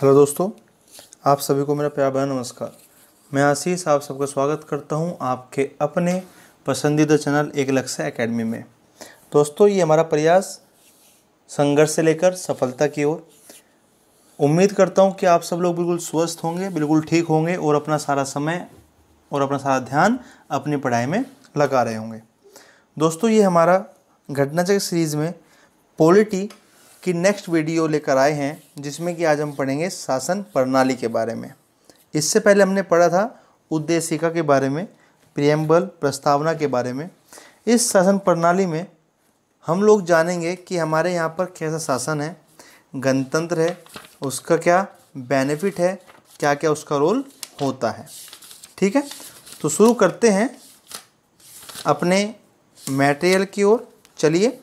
hello दोस्तों आप सभी को मेरा प्यार भरा नमस्कार मैं आशीष आप सबका स्वागत करता हूं आपके अपने पसंदीदा चैनल एक लक्ष्य एकेडमी में दोस्तों ये हमारा प्रयास संघर्ष से लेकर सफलता की ओर उम्मीद करता हूं कि आप सब लोग बिल्कुल स्वस्थ होंगे बिल्कुल ठीक होंगे और अपना सारा समय और अपना सारा ध्यान अपनी पढ़ाई में लगा रहे होंगे दोस्तों ये हमारा घटनाचक सीरीज़ में पॉलिटी की नेक्स्ट वीडियो लेकर आए हैं जिसमें कि आज हम पढ़ेंगे शासन प्रणाली के बारे में इससे पहले हमने पढ़ा था उद्देशिका के बारे में प्रियम्बल प्रस्तावना के बारे में इस शासन प्रणाली में हम लोग जानेंगे कि हमारे यहाँ पर कैसा शासन है गणतंत्र है उसका क्या बेनिफिट है क्या क्या उसका रोल होता है ठीक है तो शुरू करते हैं अपने मटेरियल की ओर चलिए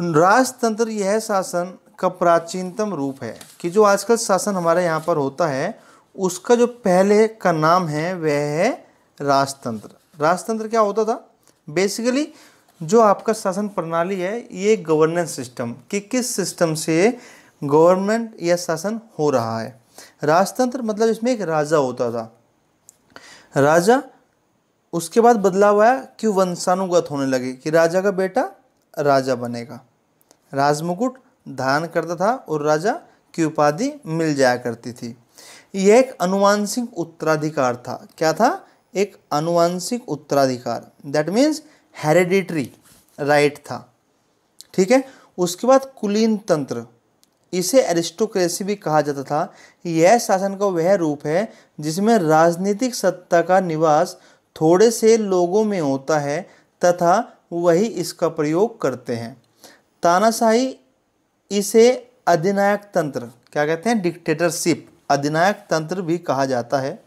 राजतंत्र यह शासन का प्राचीनतम रूप है कि जो आजकल शासन हमारे यहाँ पर होता है उसका जो पहले का नाम है वह है राजतंत्र राजतंत्र क्या होता था बेसिकली जो आपका शासन प्रणाली है ये गवर्नेंस सिस्टम कि किस सिस्टम से गवर्नमेंट या शासन हो रहा है राजतंत्र मतलब इसमें एक राजा होता था राजा उसके बाद बदलाव आया कि वंशानुगत होने लगे कि राजा का बेटा राजा बनेगा राजमुकुट धारण करता था और राजा की उपाधि मिल जाया करती थी यह एक अनुवांशिक उत्तराधिकार था क्या था एक अनुवांशिक उत्तराधिकार दैट मीन्स हेरिडिटरी राइट था ठीक है उसके बाद कुलीन तंत्र इसे एरिस्टोक्रेसी भी कहा जाता था यह शासन का वह रूप है जिसमें राजनीतिक सत्ता का निवास थोड़े से लोगों में होता है तथा वही इसका प्रयोग करते हैं तानाशाही इसे अधिनायक तंत्र क्या कहते हैं डिक्टेटरशिप अधिनायक तंत्र भी कहा जाता है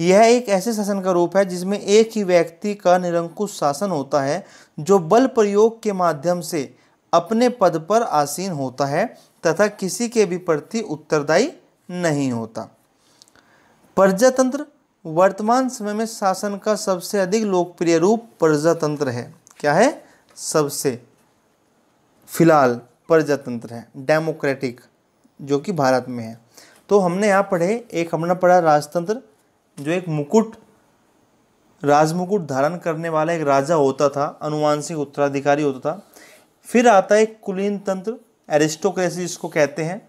यह एक ऐसे शासन का रूप है जिसमें एक ही व्यक्ति का निरंकुश शासन होता है जो बल प्रयोग के माध्यम से अपने पद पर आसीन होता है तथा किसी के भी प्रति उत्तरदायी नहीं होता प्रजातंत्र वर्तमान समय में शासन का सबसे अधिक लोकप्रिय रूप प्रजातंत्र है क्या है सबसे फिलहाल प्रजातंत्र है डेमोक्रेटिक जो कि भारत में है तो हमने यहाँ पढ़े एक हमने पढ़ा राजतंत्र जो एक मुकुट राजमुकुट धारण करने वाला एक राजा होता था अनुवांशिक उत्तराधिकारी होता था फिर आता है कुलीन तंत्र एरिस्टोक्रेसी जिसको कहते हैं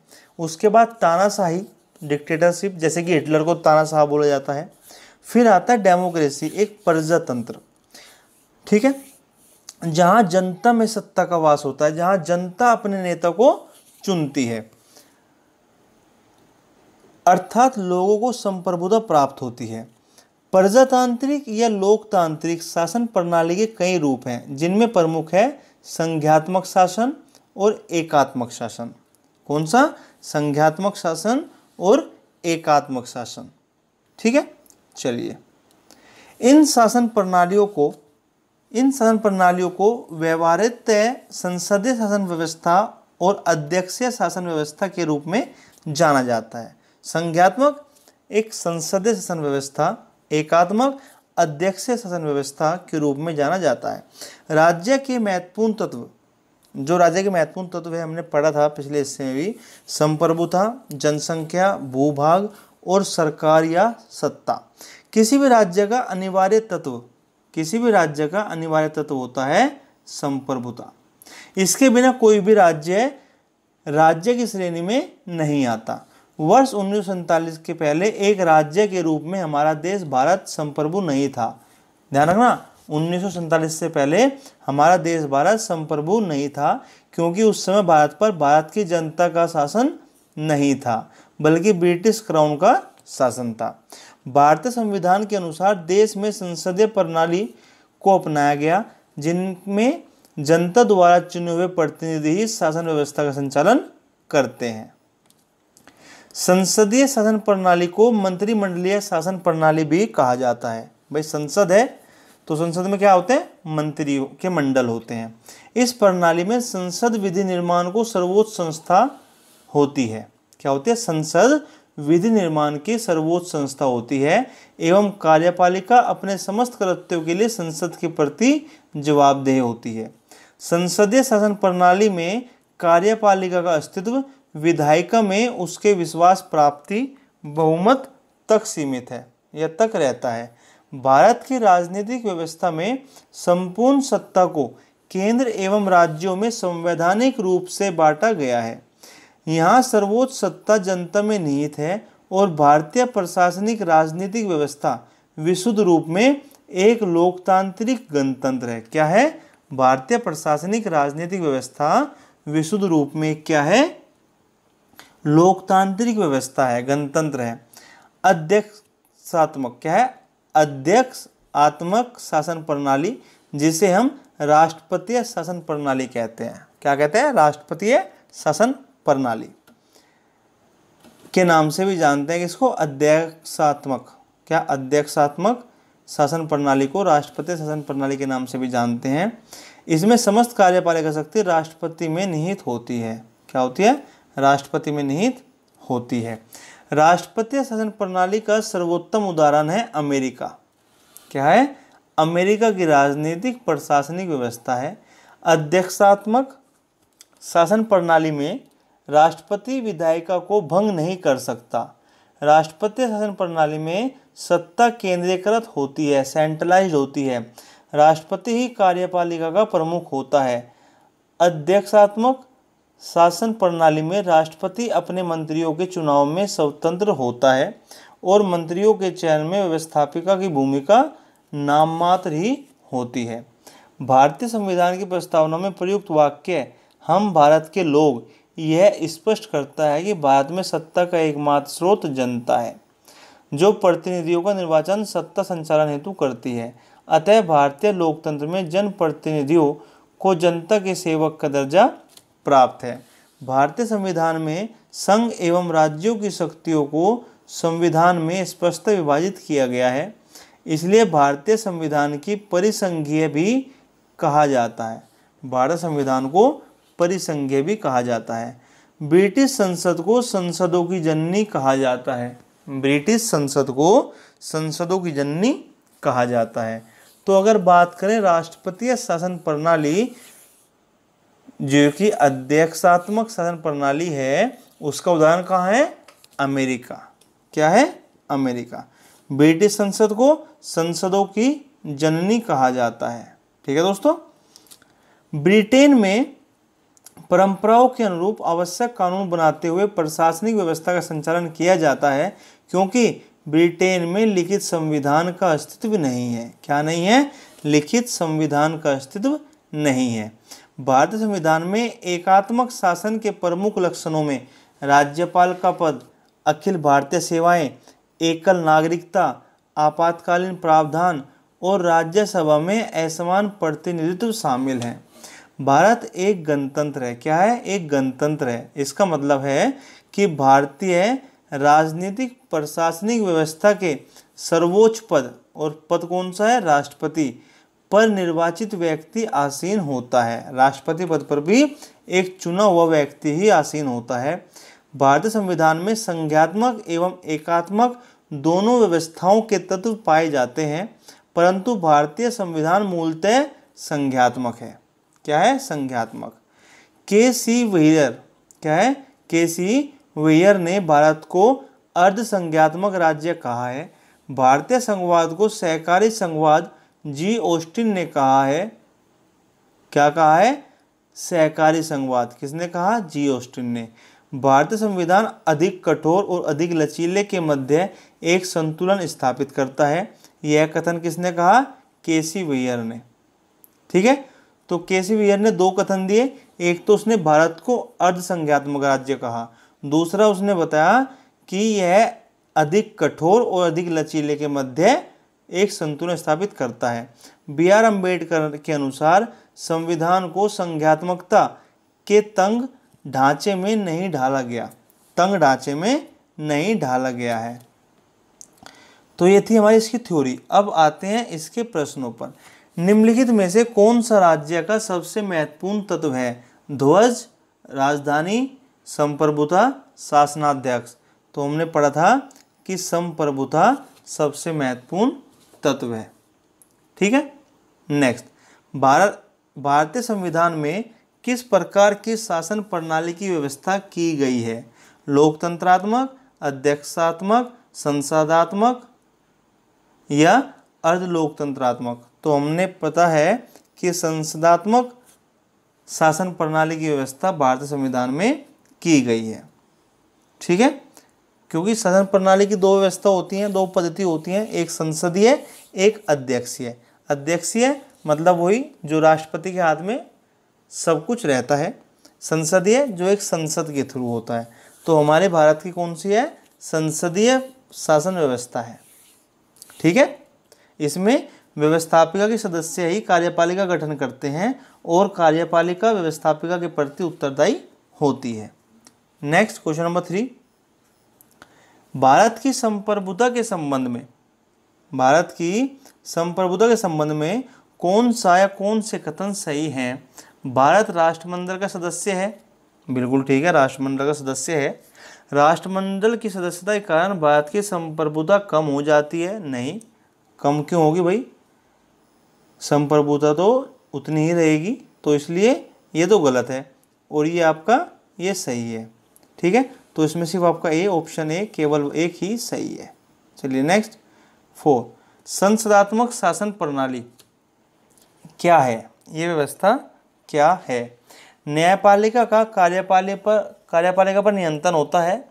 उसके बाद तानाशाही डिक्टेटरशिप जैसे कि हिटलर को तानाशाह बोला जाता है फिर आता है डेमोक्रेसी एक प्रजातंत्र ठीक है जहां जनता में सत्ता का वास होता है जहां जनता अपने नेता को चुनती है अर्थात लोगों को संप्रभुता प्राप्त होती है प्रजातांत्रिक या लोकतांत्रिक शासन प्रणाली के कई रूप हैं जिनमें प्रमुख है संघ्यात्मक शासन और एकात्मक शासन कौन सा संघ्यात्मक शासन और एकात्मक शासन ठीक है चलिए इन शासन प्रणालियों को इन सदन प्रणालियों को व्यवहारित संसदीय शासन व्यवस्था और अध्यक्षीय शासन व्यवस्था के रूप में जाना जाता है संज्ञात्मक एक संसदीय शासन व्यवस्था एकात्मक अध्यक्षीय शासन व्यवस्था के रूप में जाना जाता है राज्य के महत्वपूर्ण तत्व जो राज्य के महत्वपूर्ण तत्व है हमने पढ़ा था पिछले हिस्से में भी संप्रभुता जनसंख्या भूभाग और सरकार या सत्ता किसी भी राज्य का अनिवार्य तत्व किसी भी राज्य का अनिवार्य तत्व होता है संप्रभुता इसके बिना कोई भी राज्य राज्य की श्रेणी में नहीं आता वर्ष उन्नीस के पहले एक राज्य के रूप में हमारा देश भारत संप्रभु नहीं था ध्यान रखना उन्नीस से पहले हमारा देश भारत संप्रभु नहीं था क्योंकि उस समय भारत पर भारत की जनता का शासन नहीं था बल्कि ब्रिटिश क्राउन का शासन था भारतीय संविधान के अनुसार देश में संसदीय प्रणाली को अपनाया गया जिनमें जनता द्वारा चुने हुए प्रतिनिधि ही शासन व्यवस्था का संचालन करते हैं संसदीय शासन प्रणाली को मंत्रिमंडलीय शासन प्रणाली भी कहा जाता है भाई संसद है तो संसद में क्या होते हैं मंत्री के मंडल होते हैं इस प्रणाली में संसद विधि निर्माण को सर्वोच्च संस्था होती है क्या होती है संसद विधि निर्माण की सर्वोच्च संस्था होती है एवं कार्यपालिका अपने समस्त कर्तव्यों के लिए संसद के प्रति जवाबदेह होती है संसदीय शासन प्रणाली में कार्यपालिका का अस्तित्व विधायिका में उसके विश्वास प्राप्ति बहुमत तक सीमित है या तक रहता है भारत की राजनीतिक व्यवस्था में संपूर्ण सत्ता को केंद्र एवं राज्यों में संवैधानिक रूप से बांटा गया है यहाँ सर्वोच्च सत्ता जनता में निहित है और भारतीय प्रशासनिक राजनीतिक व्यवस्था विशुद्ध रूप में एक लोकतांत्रिक गणतंत्र है क्या है भारतीय प्रशासनिक राजनीतिक व्यवस्था विशुद्ध रूप में क्या है लोकतांत्रिक व्यवस्था है गणतंत्र है अध्यक्षात्मक क्या है अध्यक्ष आत्मक शासन प्रणाली जिसे हम राष्ट्रपति शासन प्रणाली कहते हैं क्या कहते हैं राष्ट्रपति शासन प्रणाली के नाम से भी जानते हैं कि इसको अध्यक्षात्मक क्या अध्यक्षात्मक शासन प्रणाली को राष्ट्रपति शासन प्रणाली के नाम से भी जानते हैं इसमें समस्त कार्यपालिका शक्ति राष्ट्रपति में निहित होती है क्या होती है राष्ट्रपति में निहित होती है राष्ट्रपति शासन प्रणाली का सर्वोत्तम उदाहरण है अमेरिका क्या है अमेरिका की राजनीतिक प्रशासनिक व्यवस्था है अध्यक्षात्मक शासन प्रणाली में राष्ट्रपति विधायिका को भंग नहीं कर सकता राष्ट्रपति शासन प्रणाली में सत्ता केंद्रीकृत होती है सेंट्रलाइज होती है राष्ट्रपति ही कार्यपालिका का प्रमुख होता है अध्यक्षात्मक शासन प्रणाली में राष्ट्रपति अपने मंत्रियों के चुनाव में स्वतंत्र होता है और मंत्रियों के चयन में व्यवस्थापिका की भूमिका नाममात्र ही होती है भारतीय संविधान की प्रस्तावना में प्रयुक्त वाक्य हम भारत के लोग यह स्पष्ट करता है कि भारत में सत्ता का एकमात्र स्रोत जनता है जो प्रतिनिधियों का निर्वाचन सत्ता संचालन हेतु करती है अतः भारतीय लोकतंत्र में जनप्रतिनिधियों को जनता के सेवक का दर्जा प्राप्त है भारतीय संविधान में संघ एवं राज्यों की शक्तियों को संविधान में स्पष्ट विभाजित किया गया है इसलिए भारतीय संविधान की परिसंघीय भी कहा जाता है भारत संविधान को परिसंघ भी कहा जाता है ब्रिटिश संसद को संसदों की जननी कहा जाता है ब्रिटिश संसद को संसदों की जननी कहा जाता है तो अगर बात करें राष्ट्रपति शासन प्रणाली जो कि अध्यक्षात्मक शासन प्रणाली है उसका उदाहरण कहाँ है अमेरिका क्या है अमेरिका ब्रिटिश संसद को संसदों की जननी कहा जाता है ठीक है दोस्तों ब्रिटेन में परंपराओं के अनुरूप आवश्यक कानून बनाते हुए प्रशासनिक व्यवस्था का संचालन किया जाता है क्योंकि ब्रिटेन में लिखित संविधान का अस्तित्व नहीं है क्या नहीं है लिखित संविधान का अस्तित्व नहीं है भारतीय संविधान में एकात्मक शासन के प्रमुख लक्षणों में राज्यपाल का पद अखिल भारतीय सेवाएं, एकल नागरिकता आपातकालीन प्रावधान और राज्यसभा में असमान प्रतिनिधित्व शामिल हैं भारत एक गणतंत्र है क्या है एक गणतंत्र है इसका मतलब है कि भारतीय राजनीतिक प्रशासनिक व्यवस्था के सर्वोच्च पद और पद कौन सा है राष्ट्रपति पर निर्वाचित व्यक्ति आसीन होता है राष्ट्रपति पद पर भी एक चुना हुआ व्यक्ति ही आसीन होता है भारतीय संविधान में संज्ञात्मक एवं एकात्मक दोनों व्यवस्थाओं के तत्व पाए जाते हैं परंतु भारतीय संविधान मूलतः संज्ञात्मक है क्या है संज्ञात्मक के सी वेयर क्या है के सी वेयर ने भारत को अर्ध संज्ञात्मक राज्य कहा है भारतीय संघवाद को सहकारी संघवाद जी ओस्टिन ने कहा है क्या कहा है सहकारी संघवाद किसने कहा जी ओस्टिन ने भारतीय संविधान अधिक कठोर और अधिक लचीले के मध्य एक संतुलन स्थापित करता है यह कथन किसने कहा केसी वेयर ने ठीक है तो केसी वियर ने दो कथन दिए एक तो उसने भारत को अर्धसंज्ञात्मक राज्य कहा दूसरा उसने बताया कि यह अधिक कठोर और अधिक लचीले के मध्य एक संतुलन स्थापित करता है बी आर अम्बेडकर के अनुसार संविधान को संज्ञात्मकता के तंग ढांचे में नहीं ढाला गया तंग ढांचे में नहीं ढाला गया है तो ये थी हमारी इसकी थ्योरी अब आते हैं इसके प्रश्नों पर निम्नलिखित में से कौन सा राज्य का सबसे महत्वपूर्ण तत्व है ध्वज राजधानी संप्रभुता शासनाध्यक्ष तो हमने पढ़ा था कि संप्रभुता सबसे महत्वपूर्ण तत्व है ठीक है नेक्स्ट भारत भारतीय संविधान में किस प्रकार की शासन प्रणाली की व्यवस्था की गई है लोकतंत्रात्मक अध्यक्षात्मक संसदात्मक या अर्धलोकतंत्रात्मक तो हमने पता है कि संसदात्मक शासन प्रणाली की व्यवस्था भारतीय संविधान में की गई है ठीक है क्योंकि सदन प्रणाली की दो व्यवस्था होती हैं दो पद्धति होती हैं एक संसदीय एक अध्यक्षीय अध्यक्षीय मतलब वही जो राष्ट्रपति के हाथ में सब कुछ रहता है संसदीय जो एक संसद के थ्रू होता है तो हमारे भारत की कौन सी है संसदीय शासन व्यवस्था है ठीक है इसमें व्यवस्थापिका के सदस्य ही कार्यपालिका गठन करते हैं और कार्यपालिका व्यवस्थापिका के प्रति उत्तरदायी होती है next question number three Bharat की संप्रभुता के संबंध में भारत की संप्रभुता के संबंध में कौन सा या कौन से कथन सही हैं भारत राष्ट्रमंडल का सदस्य है बिल्कुल ठीक है राष्ट्रमंडल का सदस्य है राष्ट्रमंडल की सदस्यता के कारण भारत की संप्रभुता कम हो जाती है नहीं कम क्यों होगी भाई संप्रभुता तो उतनी ही रहेगी तो इसलिए ये तो गलत है और ये आपका ये सही है ठीक है तो इसमें सिर्फ आपका ए ऑप्शन ए केवल एक ही सही है चलिए नेक्स्ट फोर संसदात्मक शासन प्रणाली क्या है ये व्यवस्था क्या है न्यायपालिका का कार्यपालिका पर कार्यपालिका पर नियंत्रण होता है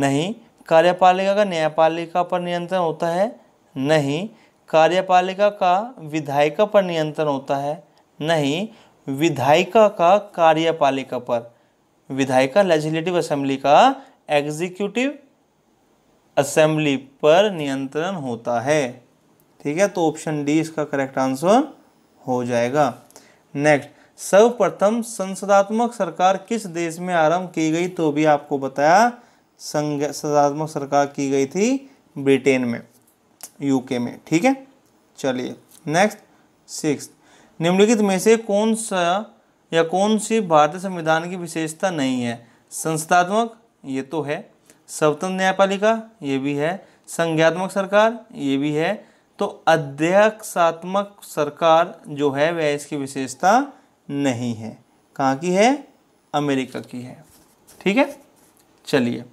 नहीं कार्यपालिका का न्यायपालिका पर नियंत्रण होता है नहीं कार्यपालिका का विधायिका पर नियंत्रण होता है नहीं विधायिका का कार्यपालिका पर विधायिका लेजिस्लेटिव असेंबली का एग्जीक्यूटिव असेंबली पर नियंत्रण होता है ठीक है तो ऑप्शन डी इसका करेक्ट आंसर हो जाएगा नेक्स्ट सर्वप्रथम संसदात्मक सरकार किस देश में आरंभ की गई तो भी आपको बताया संघ सदात्मक सरकार की गई थी ब्रिटेन में यूके में ठीक है चलिए नेक्स्ट सिक्स निम्नलिखित में से कौन सा या कौन सी भारतीय संविधान की विशेषता नहीं है संस्थात्मक ये तो है स्वतंत्र न्यायपालिका ये भी है संज्ञात्मक सरकार ये भी है तो अध्यक्षात्मक सरकार जो है वह इसकी विशेषता नहीं है कहाँ की है अमेरिका की है ठीक है चलिए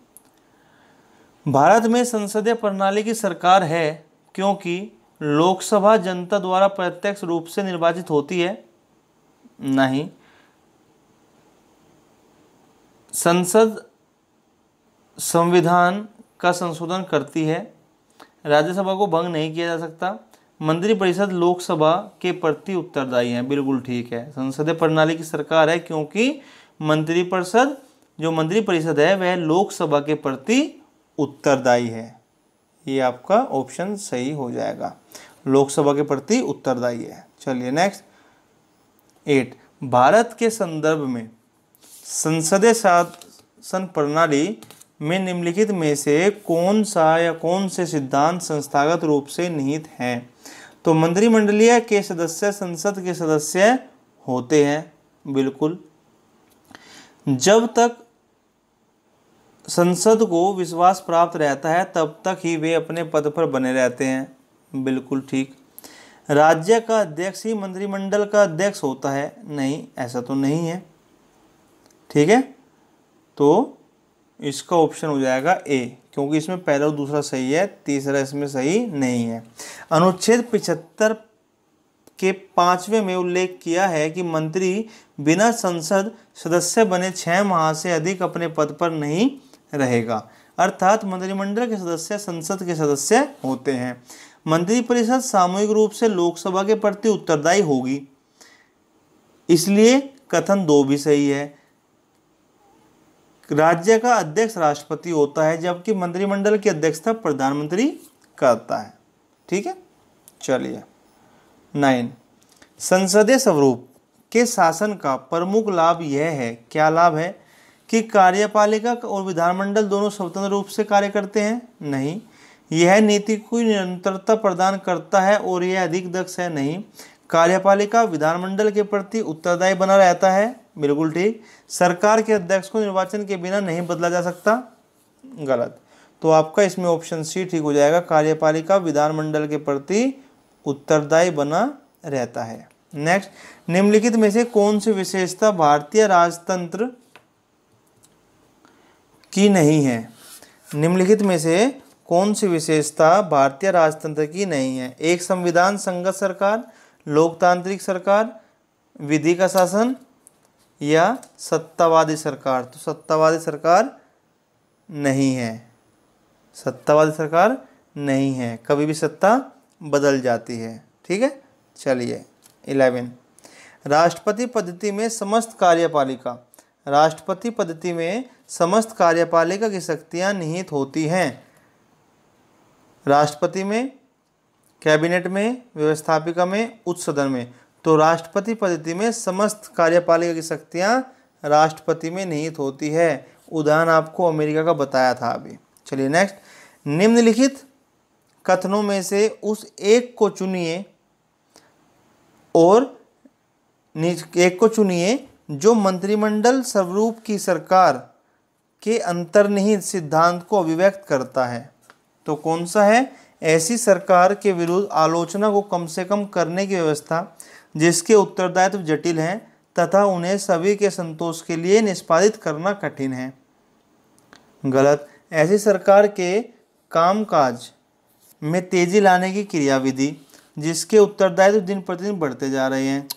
भारत में संसदीय प्रणाली की सरकार है क्योंकि लोकसभा जनता द्वारा प्रत्यक्ष रूप से निर्वाचित होती है नहीं संसद संविधान का संशोधन करती है राज्यसभा को भंग नहीं किया जा सकता मंत्रिपरिषद लोकसभा के प्रति उत्तरदायी है बिल्कुल ठीक है संसदीय प्रणाली की सरकार है क्योंकि मंत्रिपरिषद जो मंत्रिपरिषद है वह लोकसभा के प्रति उत्तरदायी है ये आपका ऑप्शन सही हो जाएगा लोकसभा के प्रति उत्तरदायी है चलिए नेक्स्ट एट भारत के संदर्भ में संसदीय शासन प्रणाली में निम्नलिखित में से कौन सा या कौन से सिद्धांत संस्थागत रूप से निहित हैं तो मंत्रिमंडलीय के सदस्य संसद के सदस्य होते हैं बिल्कुल जब तक संसद को विश्वास प्राप्त रहता है तब तक ही वे अपने पद पर बने रहते हैं बिल्कुल ठीक राज्य का अध्यक्ष ही मंत्रिमंडल का अध्यक्ष होता है नहीं ऐसा तो नहीं है ठीक है तो इसका ऑप्शन हो जाएगा ए क्योंकि इसमें पहला और दूसरा सही है तीसरा इसमें सही नहीं है अनुच्छेद पिछहत्तर के पाँचवें में उल्लेख किया है कि मंत्री बिना संसद सदस्य बने छः माह से अधिक अपने पद पर नहीं रहेगा अर्थात मंत्रिमंडल के सदस्य संसद के सदस्य होते हैं मंत्रिपरिषद सामूहिक रूप से लोकसभा के प्रति उत्तरदायी होगी इसलिए कथन दो भी सही है राज्य का अध्यक्ष राष्ट्रपति होता है जबकि मंत्रिमंडल की अध्यक्षता प्रधानमंत्री करता है ठीक है चलिए नाइन संसदीय स्वरूप के शासन का प्रमुख लाभ यह है क्या लाभ है कि कार्यपालिका और विधानमंडल दोनों स्वतंत्र रूप से कार्य करते हैं नहीं यह नीति को निरंतरता प्रदान करता है और यह अधिक दक्ष है नहीं कार्यपालिका विधानमंडल के प्रति उत्तरदायी बना रहता है बिल्कुल ठीक सरकार के अध्यक्ष को निर्वाचन के बिना नहीं बदला जा सकता गलत तो आपका इसमें ऑप्शन सी ठीक हो जाएगा कार्यपालिका विधानमंडल के प्रति उत्तरदायी बना रहता है नेक्स्ट निम्नलिखित में से कौन सी विशेषता भारतीय राजतंत्र की नहीं है निम्नलिखित में से कौन सी विशेषता भारतीय राजतंत्र की नहीं है एक संविधान संगत सरकार लोकतांत्रिक सरकार विधि का शासन या सत्तावादी सरकार तो सत्तावादी सरकार नहीं है सत्तावादी सरकार नहीं है कभी भी सत्ता बदल जाती है ठीक है चलिए इलेवन राष्ट्रपति पद्धति में समस्त कार्यपालिका राष्ट्रपति पद्धति में समस्त कार्यपालिका की शक्तियाँ निहित होती हैं राष्ट्रपति में कैबिनेट में व्यवस्थापिका में उच्च सदन में तो राष्ट्रपति पद्धति में समस्त कार्यपालिका की शक्तियाँ राष्ट्रपति में निहित होती है उदाहरण आपको अमेरिका का बताया था अभी चलिए नेक्स्ट निम्नलिखित कथनों में से उस एक को चुनिए और एक को चुनिए जो मंत्रिमंडल स्वरूप की सरकार के अंतर्निहित सिद्धांत को अभिव्यक्त करता है तो कौन सा है ऐसी सरकार के विरुद्ध आलोचना को कम से कम करने की व्यवस्था जिसके उत्तरदायित्व जटिल हैं तथा उन्हें सभी के संतोष के लिए निष्पादित करना कठिन है गलत ऐसी सरकार के कामकाज में तेजी लाने की क्रियाविधि जिसके उत्तरदायित्व दिन प्रतिदिन बढ़ते जा रहे हैं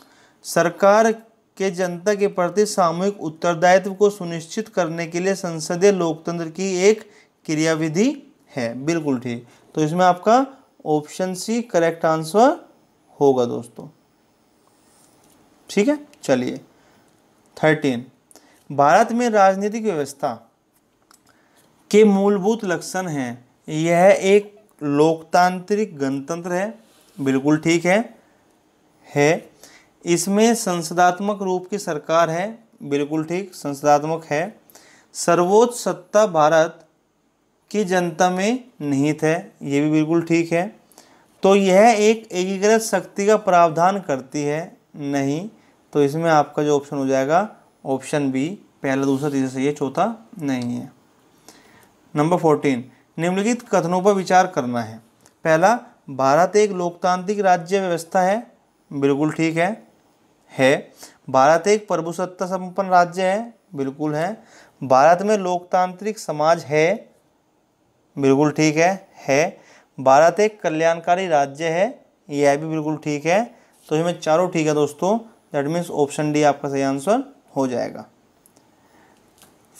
सरकार के जनता के प्रति सामूहिक उत्तरदायित्व को सुनिश्चित करने के लिए संसदीय लोकतंत्र की एक क्रियाविधि है बिल्कुल ठीक तो इसमें आपका ऑप्शन सी करेक्ट आंसर होगा दोस्तों ठीक है चलिए थर्टीन भारत में राजनीतिक व्यवस्था के मूलभूत लक्षण हैं यह एक लोकतांत्रिक गणतंत्र है बिल्कुल ठीक है है इसमें संसदात्मक रूप की सरकार है बिल्कुल ठीक संसदात्मक है सर्वोच्च सत्ता भारत की जनता में निहित है ये भी बिल्कुल ठीक है तो यह एक एकीकृत शक्ति का प्रावधान करती है नहीं तो इसमें आपका जो ऑप्शन हो जाएगा ऑप्शन बी पहला दूसरा तीसरा सही है चौथा नहीं है नंबर फोर्टीन निम्नलिखित कथनों पर विचार करना है पहला भारत एक लोकतांत्रिक राज्य व्यवस्था है बिल्कुल ठीक है है भारत एक प्रभुसत्ता संपन्न राज्य है बिल्कुल है भारत में लोकतांत्रिक समाज है बिल्कुल ठीक है है भारत एक कल्याणकारी राज्य है यह भी बिल्कुल ठीक है तो इसमें चारों ठीक है दोस्तों दैट मीन्स ऑप्शन डी आपका सही आंसर हो जाएगा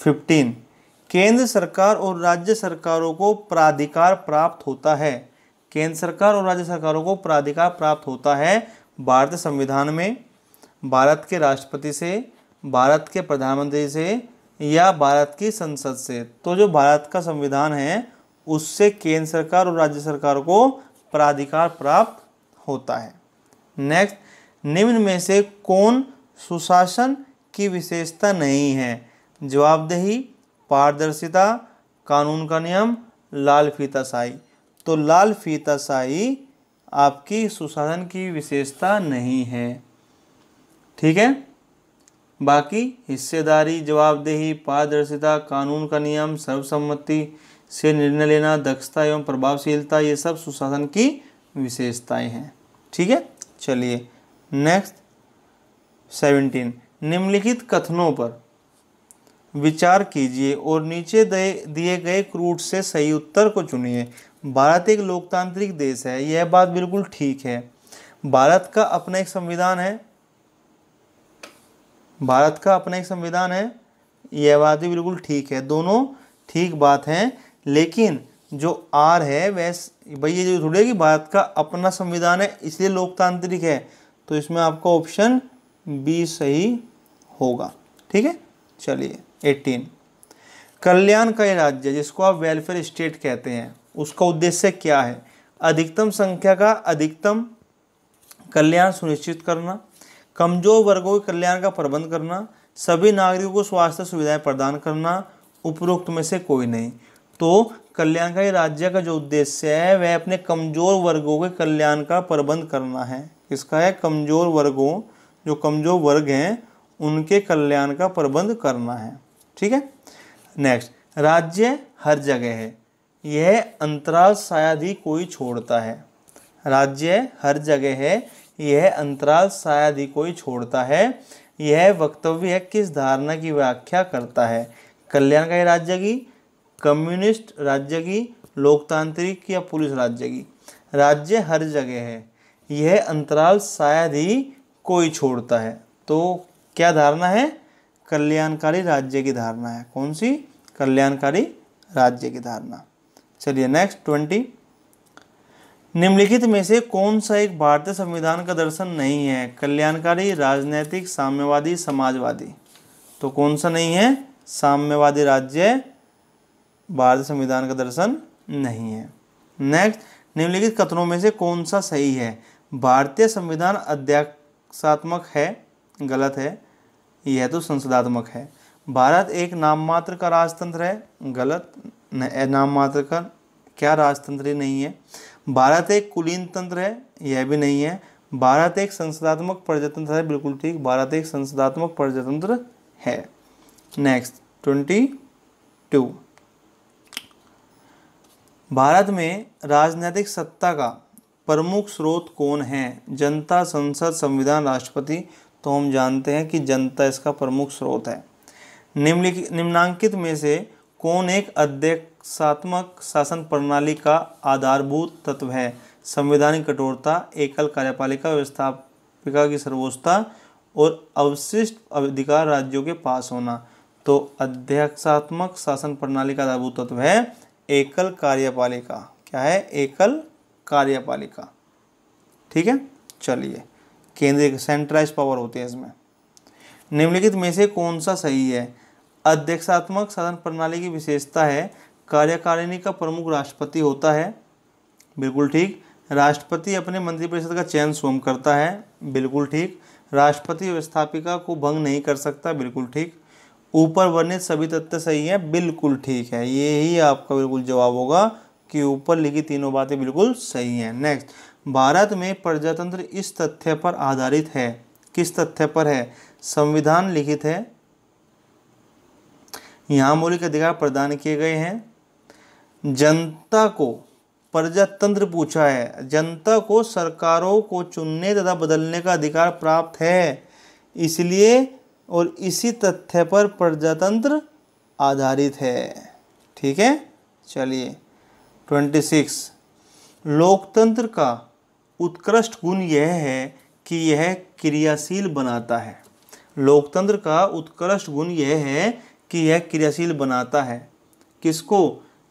फिफ्टीन केंद्र सरकार और राज्य सरकारों को प्राधिकार प्राप्त होता है केंद्र सरकार और राज्य सरकारों को प्राधिकार प्राप्त होता है भारतीय संविधान में भारत के राष्ट्रपति से भारत के प्रधानमंत्री से या भारत की संसद से तो जो भारत का संविधान है उससे केंद्र सरकार और राज्य सरकार को प्राधिकार प्राप्त होता है नेक्स्ट निम्न में से कौन सुशासन की विशेषता नहीं है जवाबदेही पारदर्शिता कानून का नियम लाल फीताशाही तो लाल फीताशाही आपकी सुशासन की विशेषता नहीं है ठीक है बाकी हिस्सेदारी जवाबदेही पारदर्शिता कानून का नियम सर्वसम्मति से निर्णय लेना दक्षता एवं प्रभावशीलता ये सब सुशासन की विशेषताएं हैं ठीक है चलिए नेक्स्ट सेवेंटीन निम्नलिखित कथनों पर विचार कीजिए और नीचे दिए गए क्रूट से सही उत्तर को चुनिए भारत एक लोकतांत्रिक देश है यह बात बिल्कुल ठीक है भारत का अपना एक संविधान है भारत का अपना एक संविधान है यह बात भी बिल्कुल ठीक है दोनों ठीक बात है लेकिन जो आर है वह भाई ये जो जुड़े कि भारत का अपना संविधान है इसलिए लोकतांत्रिक है तो इसमें आपका ऑप्शन बी सही होगा ठीक है चलिए एटीन कल्याणकारी राज्य जिसको आप वेलफेयर स्टेट कहते हैं उसका उद्देश्य क्या है अधिकतम संख्या का अधिकतम कल्याण सुनिश्चित करना कमजोर वर्गों के कल्याण का प्रबंध करना सभी नागरिकों को स्वास्थ्य सुविधाएं प्रदान करना उपरोक्त में से कोई नहीं तो कल्याणकारी राज्य का जो उद्देश्य है वह अपने कमजोर वर्गों के कल्याण का प्रबंध करना है इसका है कमजोर वर्गों जो कमजोर वर्ग हैं उनके कल्याण का प्रबंध करना है ठीक है नेक्स्ट राज्य हर जगह है यह अंतराल शायद ही कोई छोड़ता है राज्य हर जगह है यह अंतराल शायद ही कोई छोड़ता है यह वक्तव्य है किस धारणा की व्याख्या करता है कल्याणकारी राज्य की कम्युनिस्ट राज्य की लोकतांत्रिक या पुलिस राज्य की राज्य हर जगह है यह अंतराल शायद ही कोई छोड़ता है तो क्या धारणा है कल्याणकारी राज्य की धारणा है कौन सी कल्याणकारी राज्य की धारणा चलिए नेक्स्ट ट्वेंटी निम्नलिखित में से कौन सा एक भारतीय संविधान का दर्शन नहीं है कल्याणकारी राजनैतिक साम्यवादी समाजवादी तो कौन सा नहीं है साम्यवादी राज्य भारतीय संविधान का दर्शन नहीं है नेक्स्ट निम्नलिखित कथनों में से कौन सा सही है भारतीय संविधान अध्यक्षात्मक है गलत है यह तो संसदात्मक है भारत एक नाम मात्र का राजतंत्र है गलत नाम मात्र का क्या राजतंत्र नहीं है भारत एक कुलीन तंत्र है यह भी नहीं है भारत एक संसदात्मक प्रजातंत्र है बिल्कुल ठीक भारत एक संसदात्मक प्रजातंत्र है नेक्स्ट ट्वेंटी टू भारत में राजनीतिक सत्ता का प्रमुख स्रोत कौन है जनता संसद संविधान राष्ट्रपति तो हम जानते हैं कि जनता इसका प्रमुख स्रोत है निम्नलिखित निम्नांकित में से कौन एक अध्यक्ष शासनात्मक शासन प्रणाली का आधारभूत तत्व है संवैधानिक कठोरता एकल कार्यपालिका व्यवस्थापिका की सर्वोच्चता और अवशिष्ट अधिकार राज्यों के पास होना तो अध्यक्षात्मक शासन प्रणाली का आधारभूत तत्व है एकल कार्यपालिका क्या है एकल कार्यपालिका ठीक है चलिए केंद्रीय सेंट्रलाइज पावर होती है इसमें निम्नलिखित में से कौन सा सही है अध्यक्षात्मक शासन प्रणाली की विशेषता है कार्यकारिणी का प्रमुख राष्ट्रपति होता है बिल्कुल ठीक राष्ट्रपति अपने मंत्रिपरिषद का चयन स्वयं करता है बिल्कुल ठीक राष्ट्रपति व्यवस्थापिका को भंग नहीं कर सकता बिल्कुल ठीक ऊपर वर्णित सभी तथ्य सही हैं बिल्कुल ठीक है ये ही आपका बिल्कुल जवाब होगा कि ऊपर लिखी तीनों बातें बिल्कुल सही हैं नेक्स्ट भारत में प्रजातंत्र इस तथ्य पर आधारित है किस तथ्य पर है संविधान लिखित है यहाँ मौलिक अधिकार प्रदान किए गए हैं जनता को प्रजातंत्र पूछा है जनता को सरकारों को चुनने तथा बदलने का अधिकार प्राप्त है इसलिए और इसी तथ्य पर प्रजातंत्र आधारित है ठीक है चलिए ट्वेंटी सिक्स लोकतंत्र का उत्कृष्ट गुण यह है कि यह क्रियाशील बनाता है लोकतंत्र का उत्कृष्ट गुण यह है कि यह क्रियाशील बनाता है किसको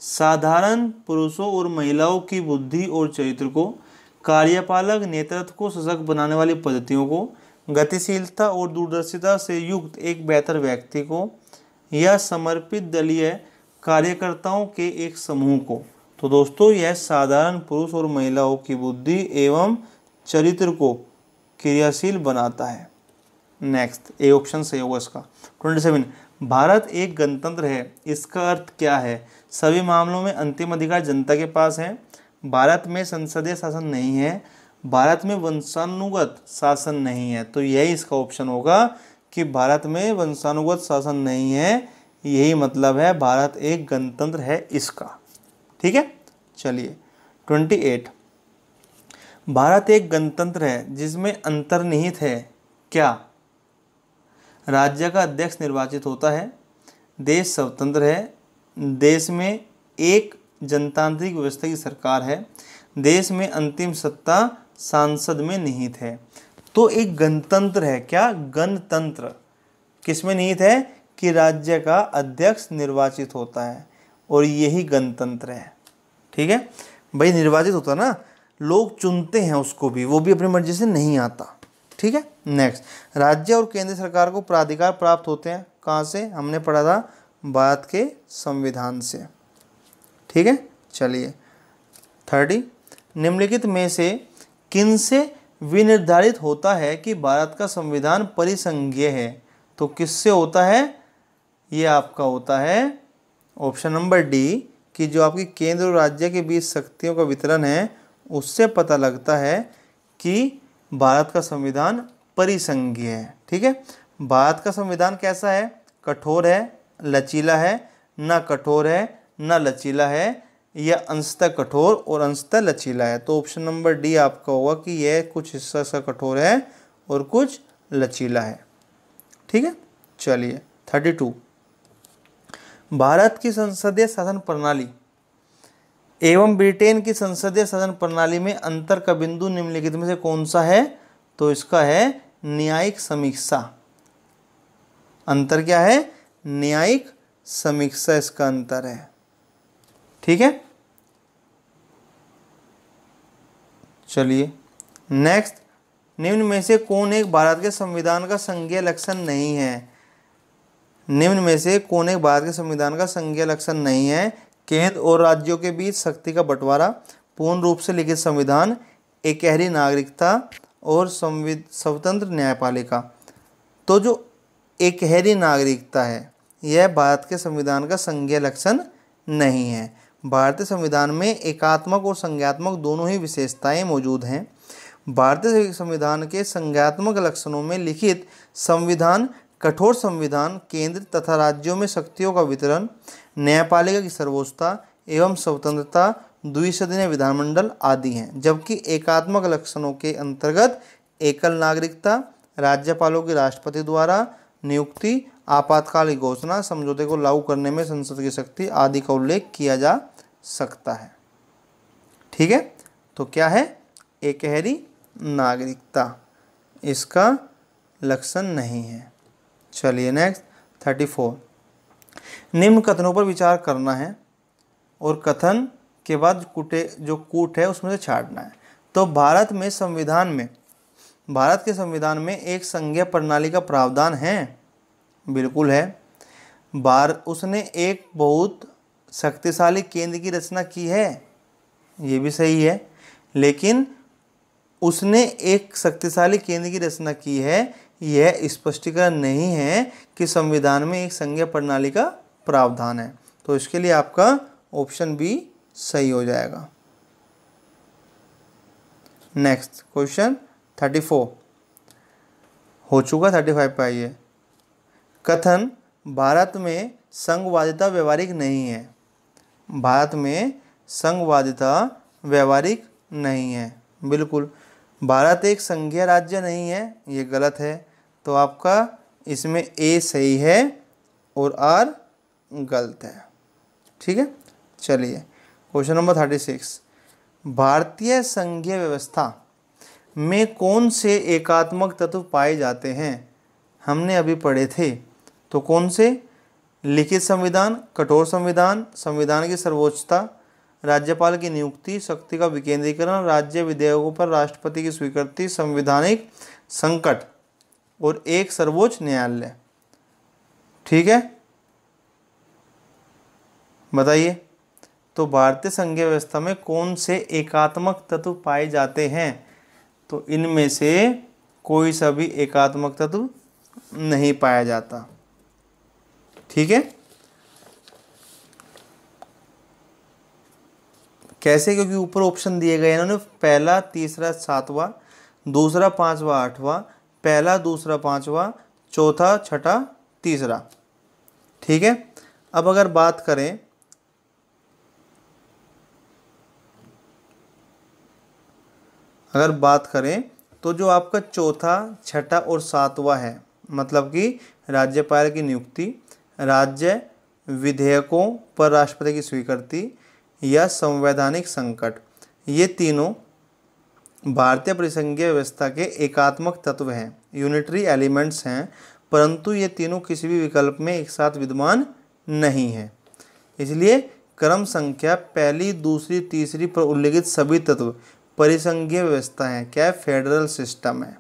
साधारण पुरुषों और महिलाओं की बुद्धि और चरित्र को कार्यपालक नेतृत्व को सशक्त बनाने वाली पद्धतियों को गतिशीलता और दूरदर्शिता से युक्त एक बेहतर व्यक्ति को या समर्पित दलीय कार्यकर्ताओं के एक समूह को तो दोस्तों यह साधारण पुरुष और महिलाओं की बुद्धि एवं चरित्र को क्रियाशील बनाता है नेक्स्ट ए ऑप्शन सही होगा इसका ट्वेंटी सेवन भारत एक गणतंत्र है इसका अर्थ क्या है सभी मामलों में अंतिम अधिकार जनता के पास है भारत में संसदीय शासन नहीं है भारत में वंशानुगत शासन नहीं है तो यही इसका ऑप्शन होगा कि भारत में वंशानुगत शासन नहीं है यही मतलब है भारत एक गणतंत्र है इसका ठीक है चलिए ट्वेंटी एट भारत एक गणतंत्र है जिसमें अंतर्निहित है क्या राज्य का अध्यक्ष निर्वाचित होता है देश स्वतंत्र है देश में एक जनतांत्रिक व्यवस्था की सरकार है देश में अंतिम सत्ता सांसद में निहित है तो एक गणतंत्र है क्या गणतंत्र किसमें निहित है कि राज्य का अध्यक्ष निर्वाचित होता है और यही गणतंत्र है ठीक है भाई निर्वाचित होता ना लोग चुनते हैं उसको भी वो भी अपनी मर्जी से नहीं आता ठीक है नेक्स्ट राज्य और केंद्र सरकार को प्राधिकार प्राप्त होते हैं कहाँ से हमने पढ़ा था भारत के संविधान से ठीक है चलिए थर्डी निम्नलिखित में से किन से विनिर्धारित होता है कि भारत का संविधान परिसंघीय है तो किससे होता है ये आपका होता है ऑप्शन नंबर डी कि जो आपकी केंद्र और राज्य के बीच शक्तियों का वितरण है उससे पता लगता है कि भारत का संविधान परिसंघीय है ठीक है भारत का संविधान कैसा है कठोर है लचीला है न कठोर है न लचीला है यह अंशतः कठोर और अंशतः लचीला है तो ऑप्शन नंबर डी आपका होगा कि यह कुछ हिस्सा सा कठोर है और कुछ लचीला है ठीक है चलिए थर्टी टू भारत की संसदीय शासन प्रणाली एवं ब्रिटेन की संसदीय शासन प्रणाली में अंतर का बिंदु निम्नलिखित में से कौन सा है तो इसका है न्यायिक समीक्षा अंतर क्या है न्यायिक समीक्षा इसका अंतर है ठीक है चलिए नेक्स्ट निम्न में से कौन एक भारत के संविधान का संज्ञा लक्षण नहीं है निम्न में से कौन एक भारत के संविधान का संज्ञा लक्षण नहीं है केंद्र और राज्यों के बीच शक्ति का बंटवारा पूर्ण रूप से लिखित संविधान एक गहरी नागरिकता और संविध स्वतंत्र न्यायपालिका तो जो एक गहरी नागरिकता है यह भारत के संविधान का संज्ञा लक्षण नहीं है भारतीय संविधान में एकात्मक और संज्ञात्मक दोनों ही विशेषताएं मौजूद हैं भारतीय संविधान के संज्ञात्मक लक्षणों में लिखित संविधान कठोर संविधान केंद्र तथा राज्यों में शक्तियों का वितरण न्यायपालिका की सर्वोच्चता एवं स्वतंत्रता द्विसदनीय विधानमंडल आदि हैं जबकि एकात्मक लक्षणों के अंतर्गत एकल नागरिकता राज्यपालों के राष्ट्रपति द्वारा नियुक्ति आपातकालीन घोषणा समझौते को लागू करने में संसद की शक्ति आदि का उल्लेख किया जा सकता है ठीक है तो क्या है एकहरी नागरिकता इसका लक्षण नहीं है चलिए नेक्स्ट थर्टी फोर निम्न कथनों पर विचार करना है और कथन के बाद कूटे जो कूट है उसमें से छाटना है तो भारत में संविधान में भारत के संविधान में एक संज्ञा प्रणाली का प्रावधान है बिल्कुल है बार उसने एक बहुत शक्तिशाली केंद्र की रचना की है ये भी सही है लेकिन उसने एक शक्तिशाली केंद्र की रचना की है यह स्पष्टीकरण नहीं है कि संविधान में एक संज्ञा प्रणाली का प्रावधान है तो इसके लिए आपका ऑप्शन बी सही हो जाएगा नेक्स्ट क्वेश्चन थर्टी फोर हो चुका थर्टी फाइव पे आइए कथन भारत में संघवादिता व्यवहारिक नहीं है भारत में संघवादिता व्यवहारिक नहीं है बिल्कुल भारत एक संघीय राज्य नहीं है ये गलत है तो आपका इसमें ए सही है और आर गलत है ठीक है चलिए क्वेश्चन नंबर थर्टी सिक्स भारतीय संघीय व्यवस्था में कौन से एकात्मक तत्व पाए जाते हैं हमने अभी पढ़े थे तो कौन से लिखित संविधान कठोर संविधान संविधान की सर्वोच्चता राज्यपाल की नियुक्ति शक्ति का विकेंद्रीकरण राज्य विधेयकों पर राष्ट्रपति की स्वीकृति संवैधानिक संकट और एक सर्वोच्च न्यायालय ठीक है बताइए तो भारतीय संघीय व्यवस्था में कौन से एकात्मक तत्व पाए जाते हैं तो इनमें से कोई सा भी एकात्मक तत्व नहीं पाया जाता ठीक है कैसे क्योंकि ऊपर ऑप्शन दिए गए इन्होंने पहला तीसरा सातवां दूसरा पांचवा आठवां पहला दूसरा पांचवा चौथा छठा तीसरा ठीक है अब अगर बात करें अगर बात करें तो जो आपका चौथा छठा और सातवां है मतलब कि राज्यपाल की नियुक्ति राज्य विधेयकों पर राष्ट्रपति की स्वीकृति या संवैधानिक संकट ये तीनों भारतीय परिसंघीय व्यवस्था के एकात्मक तत्व हैं यूनिटरी एलिमेंट्स हैं परंतु ये तीनों किसी भी विकल्प में एक साथ विद्यमान नहीं है इसलिए क्रम संख्या पहली दूसरी तीसरी पर उल्लेखित सभी तत्व परिसंघीय व्यवस्था है क्या है फेडरल सिस्टम है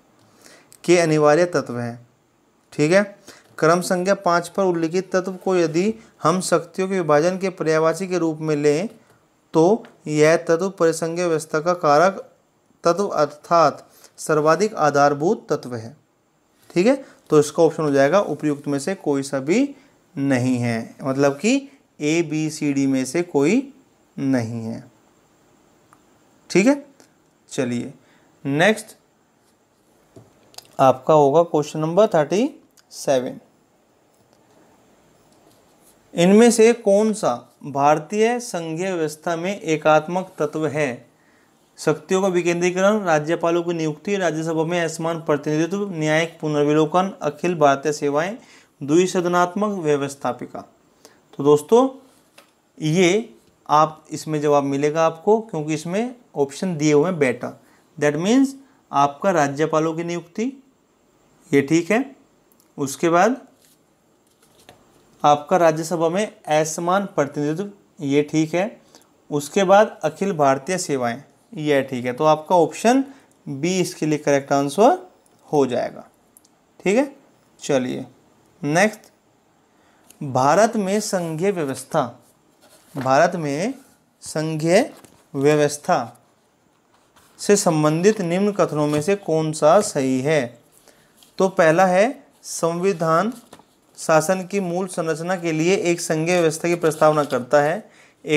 के अनिवार्य तत्व हैं ठीक है क्रम संख्या पाँच पर उल्लिखित तत्व को यदि हम शक्तियों के विभाजन के पर्यावासी के रूप में लें तो यह तत्व परिसंघ व्यवस्था का कारक तत्व अर्थात सर्वाधिक आधारभूत तत्व है ठीक है तो इसका ऑप्शन हो जाएगा उपयुक्त में से कोई सा भी नहीं है मतलब कि ए बी सी डी में से कोई नहीं है ठीक है चलिए नेक्स्ट आपका होगा क्वेश्चन नंबर थर्टी सेवन इनमें से कौन सा भारतीय संघीय व्यवस्था में एकात्मक तत्व है शक्तियों का विकेंद्रीकरण राज्यपालों की नियुक्ति राज्यसभा में असमान प्रतिनिधित्व न्यायिक पुनर्विलोकन अखिल भारतीय सेवाएं द्विसदनात्मक व्यवस्थापिका तो दोस्तों ये आप इसमें जवाब मिलेगा आपको क्योंकि इसमें ऑप्शन दिए हुए हैं बेटा दैट मीन्स आपका राज्यपालों की नियुक्ति ये ठीक है उसके बाद आपका राज्यसभा में असमान प्रतिनिधित्व ये ठीक है उसके बाद अखिल भारतीय सेवाएं यह ठीक है तो आपका ऑप्शन बी इसके लिए करेक्ट आंसर हो जाएगा ठीक है चलिए नेक्स्ट भारत में संघीय व्यवस्था भारत में संघीय व्यवस्था से संबंधित निम्न कथनों में से कौन सा सही है तो पहला है संविधान शासन की मूल संरचना के लिए एक संघीय व्यवस्था की प्रस्तावना करता है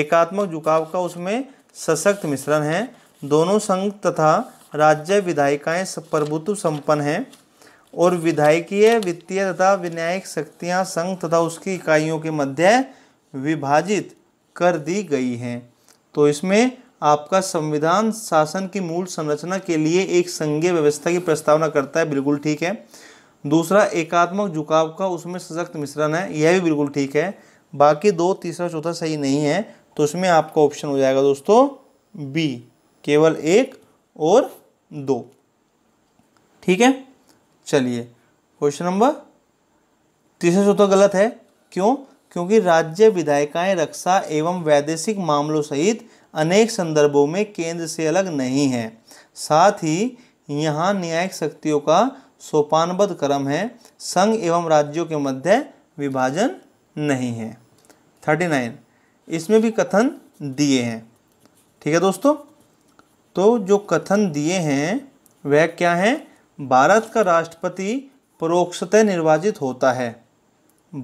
एकात्मक झुकाव का उसमें सशक्त मिश्रण है दोनों संघ तथा राज्य विधायिकाएं प्रभुत्व संपन्न हैं और विधायकीय वित्तीय तथा विनायक शक्तियां संघ तथा उसकी इकाइयों के मध्य विभाजित कर दी गई हैं तो इसमें आपका संविधान शासन की मूल संरचना के लिए एक संघीय व्यवस्था की प्रस्तावना करता है बिल्कुल ठीक है दूसरा एकात्मक झुकाव का उसमें सशक्त मिश्रण है यह भी बिल्कुल ठीक है बाकी दो तीसरा चौथा सही नहीं है तो इसमें आपका ऑप्शन हो जाएगा दोस्तों बी केवल एक और दो ठीक है चलिए क्वेश्चन नंबर तीसरा चौथा गलत है क्यों क्योंकि राज्य विधायिकाएं रक्षा एवं वैदेशिक मामलों सहित अनेक संदर्भों में केंद्र से अलग नहीं है साथ ही यहाँ न्यायिक शक्तियों का सोपानबद्ध क्रम है संघ एवं राज्यों के मध्य विभाजन नहीं है थर्टी नाइन इसमें भी कथन दिए हैं ठीक है दोस्तों तो जो कथन दिए हैं वह क्या है भारत का राष्ट्रपति परोक्षतः निर्वाचित होता है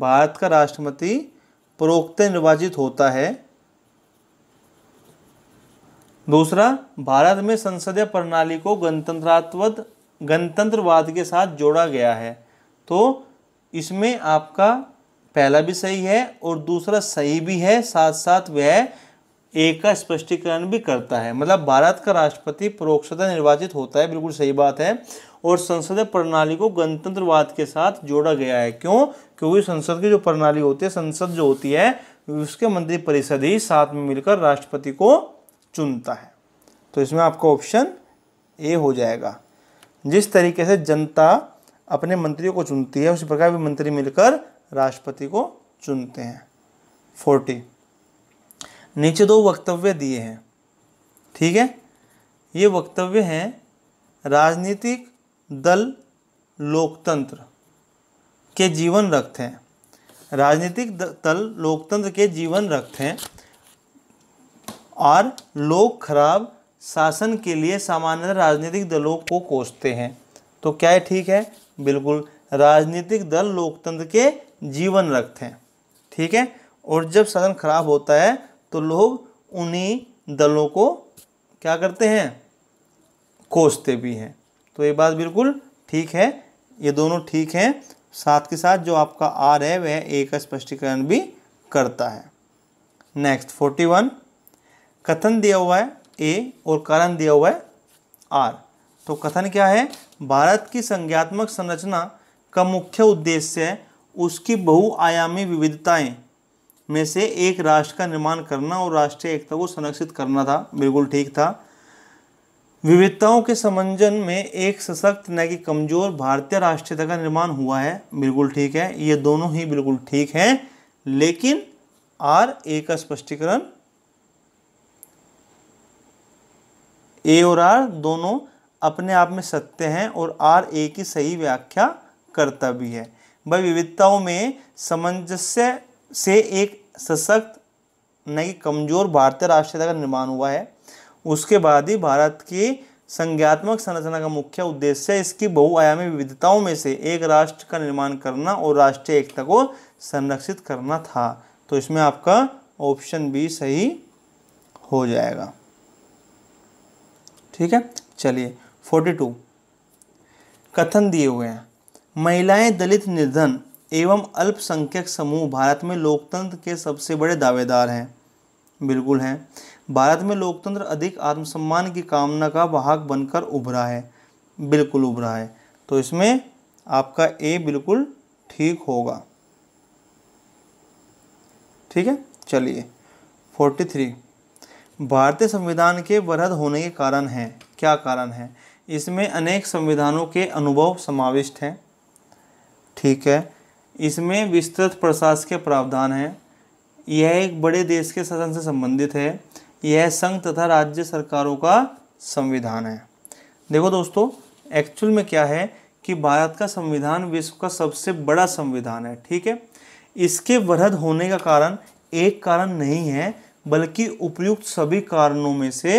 भारत का राष्ट्रपति परोक्त निर्वाचित होता है दूसरा भारत में संसदीय प्रणाली को गणतंत्रात्वद गणतंत्रवाद के साथ जोड़ा गया है तो इसमें आपका पहला भी सही है और दूसरा सही भी है साथ साथ वह एक का स्पष्टीकरण भी करता है मतलब भारत का राष्ट्रपति परोक्षता निर्वाचित होता है बिल्कुल सही बात है और संसदीय प्रणाली को गणतंत्रवाद के साथ जोड़ा गया है क्यों क्योंकि संसद की जो प्रणाली होती है संसद जो होती है उसके मंत्रिपरिषद ही साथ में मिलकर राष्ट्रपति को चुनता है तो इसमें आपका ऑप्शन ए हो जाएगा जिस तरीके से जनता अपने मंत्रियों को चुनती है उसी प्रकार भी मंत्री मिलकर राष्ट्रपति को चुनते हैं फोर्टी नीचे दो वक्तव्य दिए हैं ठीक है ये वक्तव्य हैं राजनीतिक दल लोकतंत्र के जीवन रक्त हैं राजनीतिक दल लोकतंत्र के जीवन रक्त हैं और लोग खराब शासन के लिए सामान्यतः राजनीतिक दलों को कोसते हैं तो क्या है ठीक है बिल्कुल राजनीतिक दल लोकतंत्र के जीवन रखते हैं ठीक है और जब शासन खराब होता है तो लोग उन्हीं दलों को क्या करते हैं कोसते भी हैं तो ये बात बिल्कुल ठीक है ये दोनों ठीक हैं साथ के साथ जो आपका आर है वह एक स्पष्टीकरण भी करता है नेक्स्ट फोर्टी वन कथन दिया हुआ है ए और कारण दिया हुआ है आर तो कथन क्या है भारत की संज्ञात्मक संरचना का मुख्य उद्देश्य है उसकी बहुआयामी विविधताएं में से एक राष्ट्र का निर्माण करना और राष्ट्रीय एकता को संरक्षित करना था बिल्कुल ठीक था विविधताओं के समंजन में एक सशक्त न कि कमजोर भारतीय राष्ट्रीयता का निर्माण हुआ है बिल्कुल ठीक है ये दोनों ही बिल्कुल ठीक हैं लेकिन आर ए का स्पष्टीकरण ए और आर दोनों अपने आप में सत्य हैं और आर ए की सही व्याख्या करता भी है वह विविधताओं में सामंजस्य से एक सशक्त न कमजोर भारतीय राष्ट्रीयता का निर्माण हुआ है उसके बाद ही भारत की संज्ञात्मक संरचना का मुख्य उद्देश्य है इसकी बहुआयामी विविधताओं में से एक राष्ट्र का निर्माण करना और राष्ट्रीय एकता को संरक्षित करना था तो इसमें आपका ऑप्शन बी सही हो जाएगा ठीक है चलिए फोर्टी टू कथन दिए हुए हैं महिलाएं दलित निर्धन एवं अल्पसंख्यक समूह भारत में लोकतंत्र के सबसे बड़े दावेदार हैं बिल्कुल हैं भारत में लोकतंत्र अधिक आत्मसम्मान की कामना का वाहक बनकर उभरा है बिल्कुल उभरा है तो इसमें आपका ए बिल्कुल ठीक होगा ठीक है चलिए फोर्टी थ्री भारतीय संविधान के वरहद होने के कारण हैं क्या कारण है इसमें अनेक संविधानों के अनुभव समाविष्ट हैं ठीक है इसमें विस्तृत प्रशासकीय प्रावधान है यह एक बड़े देश के शासन से संबंधित है यह संघ तथा राज्य सरकारों का संविधान है देखो दोस्तों एक्चुअल में क्या है कि भारत का संविधान विश्व का सबसे बड़ा संविधान है ठीक है इसके वृहद होने का कारण एक कारण नहीं है बल्कि उपयुक्त सभी कारणों में से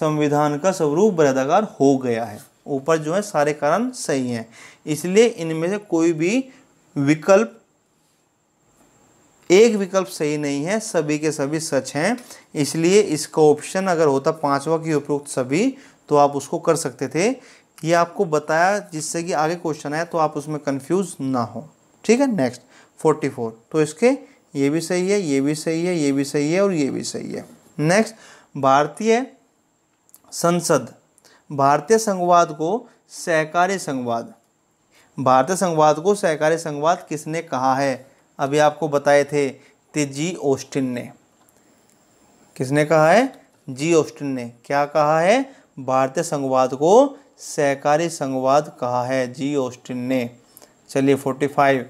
संविधान का स्वरूप बृहदाकार हो गया है ऊपर जो है सारे कारण सही हैं इसलिए इनमें से कोई भी विकल्प एक विकल्प सही नहीं है सभी के सभी सच हैं इसलिए इसका ऑप्शन अगर होता पांचवा की उपयुक्त सभी तो आप उसको कर सकते थे ये आपको बताया जिससे कि आगे क्वेश्चन आए तो आप उसमें कंफ्यूज ना हो ठीक है नेक्स्ट फोर्टी फोर तो इसके ये भी सही है ये भी सही है ये भी सही है और ये भी सही है नेक्स्ट भारतीय संसद भारतीय संघवाद को सहकारी संघवाद भारतीय संघवाद को सहकारी संघवाद किसने कहा है अभी आपको बताए थे तेजी ओस्टिन ने किसने कहा है जी ओस्टिन ने क्या कहा है भारतीय संघवाद को सहकारी संघवाद कहा है जी ओस्टिन ने चलिए फोर्टी फाइव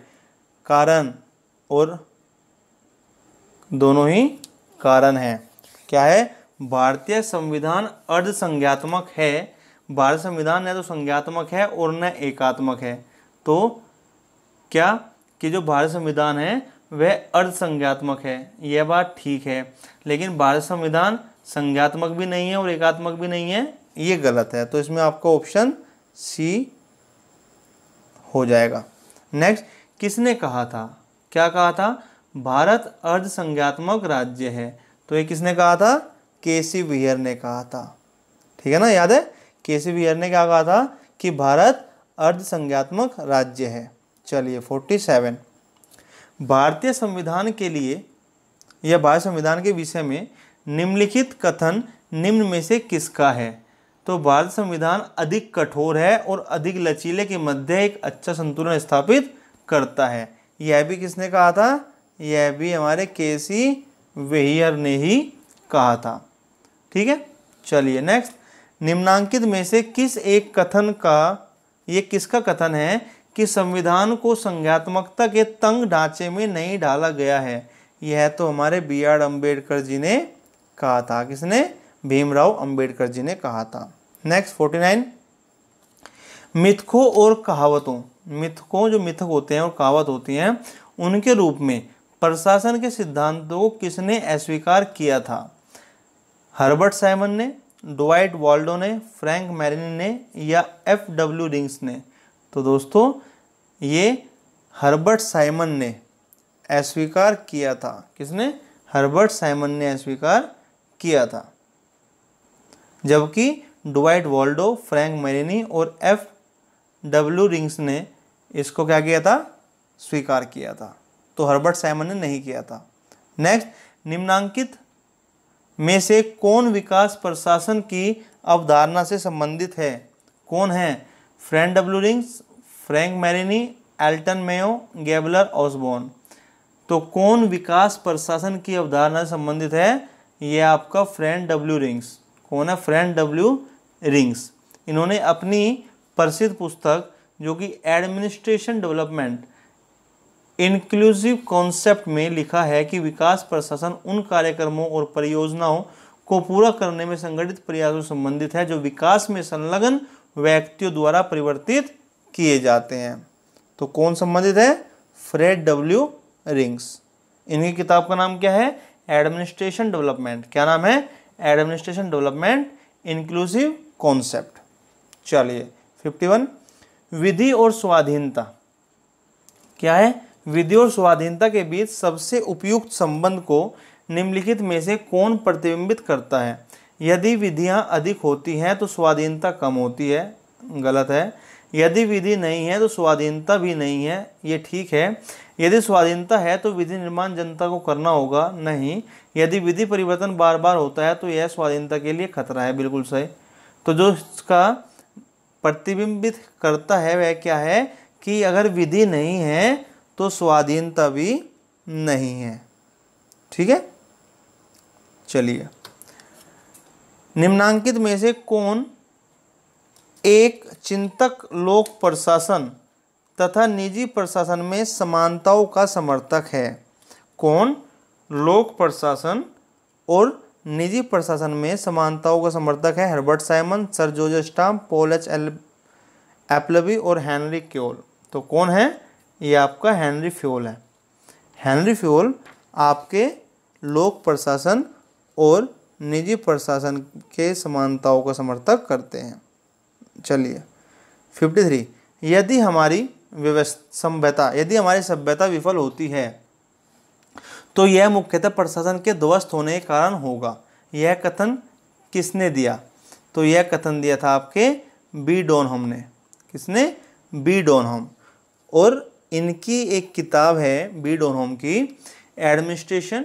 कारण और दोनों ही कारण हैं क्या है भारतीय संविधान अर्ध संज्ञात्मक है भारत संविधान न तो संज्ञात्मक है और न एकात्मक है तो क्या कि जो भारत संविधान है वह अर्ध संज्ञात्मक है यह बात ठीक है लेकिन भारत संविधान संज्ञात्मक भी नहीं है और एकात्मक भी नहीं है ये गलत है तो इसमें आपका ऑप्शन सी हो जाएगा नेक्स्ट किसने कहा था क्या कहा था भारत अर्ध संज्ञात्मक राज्य है तो ये किसने कहा था केसी वियर ने कहा था ठीक है ना याद है केसी वियर ने क्या कहा था कि भारत अर्ध संज्ञात्मक राज्य है चलिए फोर्टी सेवन भारतीय संविधान के लिए या भारत संविधान के विषय में निम्नलिखित कथन निम्न में से किसका है तो भारत संविधान अधिक कठोर है और अधिक लचीले के मध्य एक अच्छा संतुलन स्थापित करता है यह भी किसने कहा था यह भी हमारे के सी वेहियर ने ही कहा था ठीक है चलिए नेक्स्ट निम्नांकित में से किस एक कथन का ये किसका कथन है कि संविधान को संज्ञात्मकता के तंग ढांचे में नहीं डाला गया है यह तो हमारे बी आर अम्बेडकर जी ने कहा था किसने भीमराव अंबेडकर जी ने कहा था नेक्स्ट फोर्टी नाइन मिथकों और कहावतों मिथकों जो मिथक होते हैं और कहावत होती हैं उनके रूप में प्रशासन के सिद्धांतों को किसने अस्वीकार किया था हर्बर्ट साइमन ने डोवाइट वॉल्डो ने फ्रैंक मैरिन ने या एफ डब्ल्यू रिंग्स ने तो दोस्तों ये हर्बर्ट साइमन ने अस्वीकार किया था किसने हर्बर्ट साइमन ने अस्वीकार किया था जबकि डोवाइट वॉल्डो फ्रैंक मैरिनी और एफ डब्ल्यू रिंग्स ने इसको क्या किया था स्वीकार किया था तो हर्बर्ट साइमन ने नहीं किया था नेक्स्ट निम्नांकित में से कौन विकास प्रशासन की अवधारणा से संबंधित है कौन है Fred W Riggs Frank Marini Elton Mayo Gaebler Osborne तो कौन विकास प्रशासन की अवधारणा से संबंधित है यह आपका फ्रेंड डब्ल्यू रिंग्स कौन है फ्रेंड डब्ल्यू रिंग्स इन्होंने अपनी प्रसिद्ध पुस्तक जो कि एडमिनिस्ट्रेशन डेवलपमेंट इंक्लूसिव कॉन्सेप्ट में लिखा है कि विकास प्रशासन उन कार्यक्रमों और परियोजनाओं को पूरा करने में संगठित प्रयासों से संबंधित है जो विकास में संलग्न व्यक्तियों द्वारा परिवर्तित किए जाते हैं तो कौन संबंधित है फ्रेड डब्ल्यू रिंग्स इनकी किताब का नाम क्या है एडमिनिस्ट्रेशन डेवलपमेंट क्या नाम है एडमिनिस्ट्रेशन डेवलपमेंट इंक्लूसिव कॉन्सेप्ट चलिए 51 विधि और स्वाधीनता क्या है विधि और स्वाधीनता के बीच सबसे उपयुक्त संबंध को निम्नलिखित में से कौन प्रतिबिंबित करता है यदि विधियाँ अधिक होती हैं तो स्वाधीनता कम होती है गलत है यदि विधि नहीं है तो स्वाधीनता भी नहीं है ये ठीक है यदि स्वाधीनता है तो विधि निर्माण जनता को करना होगा नहीं यदि विधि परिवर्तन बार बार होता है तो यह स्वाधीनता के लिए खतरा है बिल्कुल सही तो जो इसका प्रतिबिंबित करता है वह क्या है कि अगर विधि नहीं है तो स्वाधीनता भी नहीं है ठीक है चलिए निम्नांकित में से कौन एक चिंतक लोक प्रशासन तथा निजी प्रशासन में समानताओं का समर्थक है कौन लोक प्रशासन और निजी प्रशासन में समानताओं का समर्थक है Herbert Simon sir Josiah Stamp Paul H L Appleby और हेनरी क्योल तो कौन है ये आपका हेनरी फ्योल है हेनरी फ्यूल आपके लोक प्रशासन और निजी प्रशासन के समानताओं का समर्थक करते हैं चलिए फिफ्टी थ्री यदि हमारी सभ्यता यदि हमारी सभ्यता विफल होती है तो यह मुख्यतः प्रशासन के ध्वस्त होने के कारण होगा यह कथन किसने दिया तो यह कथन दिया था आपके बी डोन हम ने किसने बी डोन हम और इनकी एक किताब है बी होम की एडमिनिस्ट्रेशन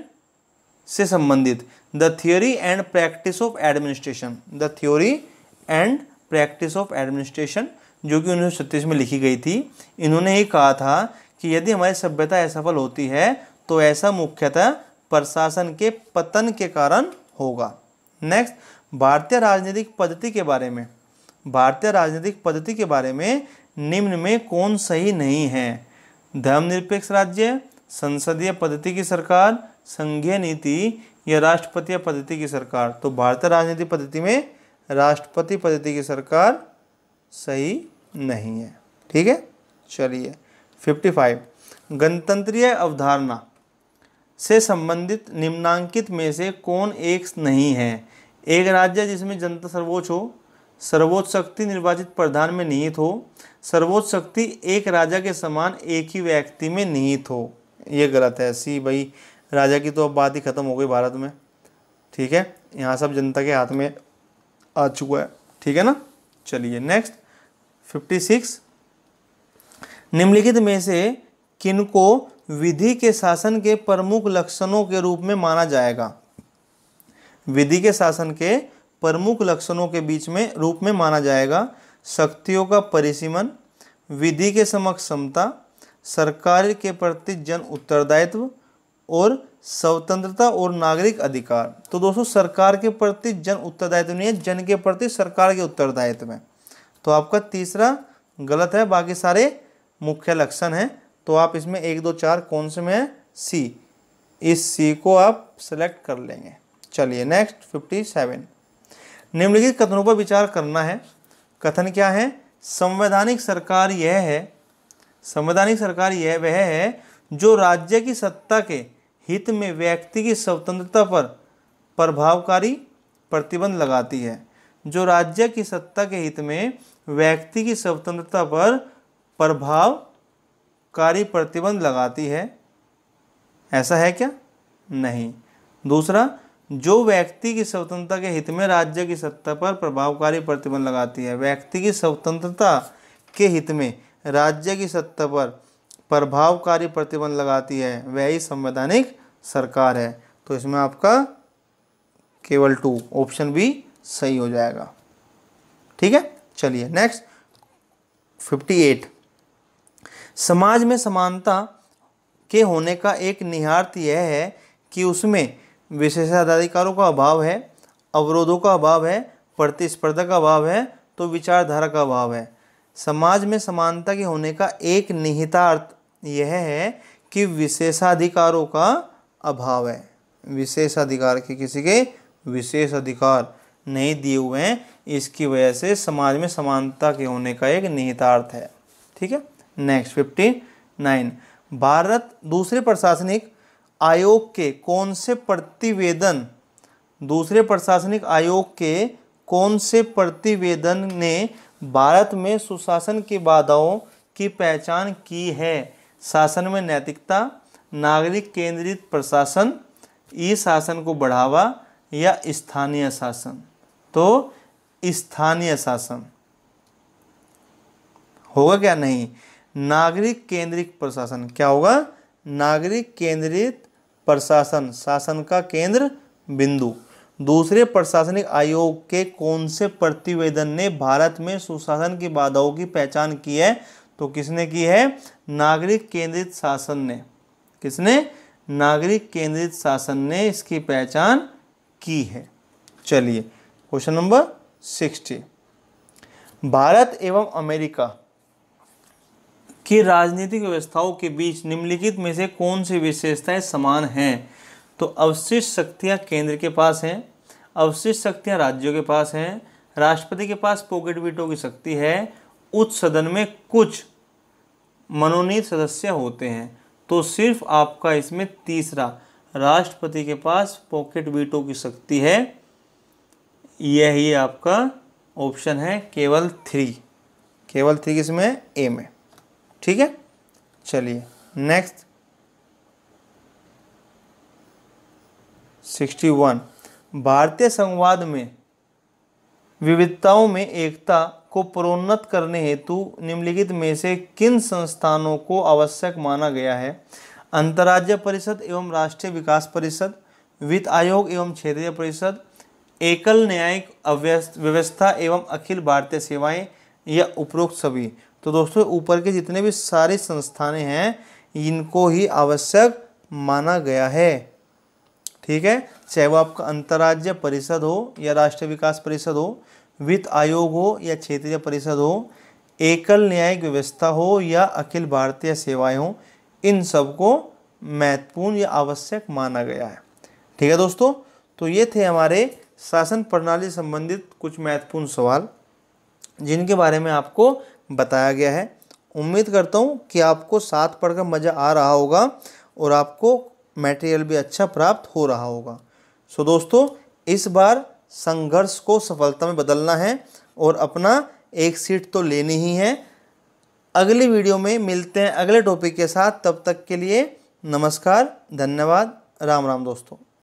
से संबंधित the theory and practice of administration the theory and practice of administration जो कि उन्नीस सौ में लिखी गई थी इन्होंने ये कहा था कि यदि हमारी सभ्यता असफल होती है तो ऐसा मुख्यतः प्रशासन के पतन के कारण होगा नेक्स्ट भारतीय राजनीतिक पद्धति के बारे में भारतीय राजनीतिक पद्धति के बारे में निम्न में कौन सही नहीं है धर्मनिरपेक्ष राज्य संसदीय पद्धति की सरकार संघीय नीति या राष्ट्रपति पद्धति की सरकार तो भारतीय राजनीति पद्धति में राष्ट्रपति पद्धति की सरकार सही नहीं है ठीक है चलिए फिफ्टी फाइव गणतंत्रीय अवधारणा से संबंधित निम्नांकित में से कौन एक नहीं है एक राज्य जिसमें जनता सर्वोच्च हो सर्वोच्च शक्ति निर्वाचित प्रधान में निहित हो सर्वोच्च शक्ति एक राजा के समान एक ही व्यक्ति में निहित हो ये गलत है सी भाई राजा की तो अब बात ही ख़त्म हो गई भारत में ठीक है यहाँ सब जनता के हाथ में आ चुका है ठीक है ना चलिए नेक्स्ट फिफ्टी सिक्स निम्नलिखित में से किनको विधि के शासन के प्रमुख लक्षणों के रूप में माना जाएगा विधि के शासन के प्रमुख लक्षणों के बीच में रूप में माना जाएगा शक्तियों का परिसीमन विधि के समक्ष क्षमता सरकार के प्रति जन उत्तरदायित्व और स्वतंत्रता और नागरिक अधिकार तो दोस्तों सरकार के प्रति जन उत्तरदायित्व नहीं है जन के प्रति सरकार के उत्तरदायित्व है तो आपका तीसरा गलत है बाकी सारे मुख्य लक्षण हैं तो आप इसमें एक दो चार कौन से में है सी इस सी को आप सेलेक्ट कर लेंगे चलिए नेक्स्ट फिफ्टी सेवन निम्नलिखित कथनों पर विचार करना है कथन क्या है संवैधानिक सरकार यह है संवैधानिक सरकार यह वह है जो राज्य की सत्ता के हित में व्यक्ति की स्वतंत्रता पर प्रभावकारी प्रतिबंध लगाती है जो राज्य की सत्ता के हित में व्यक्ति की स्वतंत्रता पर प्रभावकारी प्रतिबंध लगाती है ऐसा है क्या नहीं दूसरा जो व्यक्ति की स्वतंत्रता के हित में राज्य की सत्ता पर प्रभावकारी प्रतिबंध लगाती है व्यक्ति की स्वतंत्रता के हित में राज्य की सत्ता पर प्रभावकारी प्रतिबंध लगाती है वही संवैधानिक सरकार है तो इसमें आपका केवल टू ऑप्शन भी सही हो जाएगा ठीक है चलिए नेक्स्ट फिफ्टी एट समाज में समानता के होने का एक निहार्थ यह है कि उसमें विशेषाधिकारों का अभाव है अवरोधों का अभाव है प्रतिस्पर्धा का अभाव है तो विचारधारा का अभाव है समाज में समानता के होने का एक निहितार्थ यह है कि विशेषाधिकारों का अभाव है विशेषाधिकार के किसी के विशेष अधिकार नहीं दिए हुए हैं इसकी वजह से समाज में समानता के होने का एक निहितार्थ है ठीक है नेक्स्ट फिफ्टी नाइन भारत दूसरे प्रशासनिक आयोग के कौन से प्रतिवेदन दूसरे प्रशासनिक आयोग के कौन से प्रतिवेदन ने भारत में सुशासन की बाधाओं की पहचान की है शासन में नैतिकता नागरिक केंद्रित प्रशासन ई शासन को बढ़ावा या स्थानीय शासन तो स्थानीय शासन होगा क्या नहीं नागरिक केंद्रित प्रशासन क्या होगा नागरिक केंद्रित प्रशासन शासन का केंद्र बिंदु दूसरे प्रशासनिक आयोग के कौन से प्रतिवेदन ने भारत में सुशासन की बाधाओं की पहचान की है तो किसने की है नागरिक केंद्रित शासन ने किसने नागरिक केंद्रित शासन ने इसकी पहचान की है चलिए क्वेश्चन नंबर सिक्सटी भारत एवं अमेरिका कि राजनीतिक व्यवस्थाओं के बीच निम्नलिखित में से कौन सी विशेषताएं समान हैं तो अवशिष्ट शक्तियां केंद्र के पास हैं अवशिष्ट शक्तियां राज्यों के पास हैं राष्ट्रपति के पास पॉकेट वीटो की शक्ति है उच्च सदन में कुछ मनोनीत सदस्य होते हैं तो सिर्फ आपका इसमें तीसरा राष्ट्रपति के पास पॉकेट वीटो की शक्ति है यही आपका ऑप्शन है केवल थ्री केवल थ्री इसमें ए में ठीक है चलिए नेक्स्ट सिक्सटी वन भारतीय संवाद में विविधताओं में एकता को प्रोन्नत करने हेतु निम्नलिखित में से किन संस्थानों को आवश्यक माना गया है अंतर्राज्य परिषद एवं राष्ट्रीय विकास परिषद वित्त आयोग एवं क्षेत्रीय परिषद एकल न्यायिक व्यवस्था एवं अखिल भारतीय सेवाएं या उपरोक्त सभी तो दोस्तों ऊपर के जितने भी सारे संस्थान हैं इनको ही आवश्यक माना गया है ठीक है चाहे वो आपका अंतर्राज्य परिषद हो या राष्ट्रीय विकास परिषद हो वित्त आयोग हो या क्षेत्रीय परिषद हो एकल न्यायिक व्यवस्था हो या अखिल भारतीय सेवाएं हो इन सबको महत्वपूर्ण या आवश्यक माना गया है ठीक है दोस्तों तो ये थे हमारे शासन प्रणाली संबंधित कुछ महत्वपूर्ण सवाल जिनके बारे में आपको बताया गया है उम्मीद करता हूँ कि आपको साथ पढ़कर मज़ा आ रहा होगा और आपको मटेरियल भी अच्छा प्राप्त हो रहा होगा सो दोस्तों इस बार संघर्ष को सफलता में बदलना है और अपना एक सीट तो लेनी ही है अगली वीडियो में मिलते हैं अगले टॉपिक के साथ तब तक के लिए नमस्कार धन्यवाद राम राम दोस्तों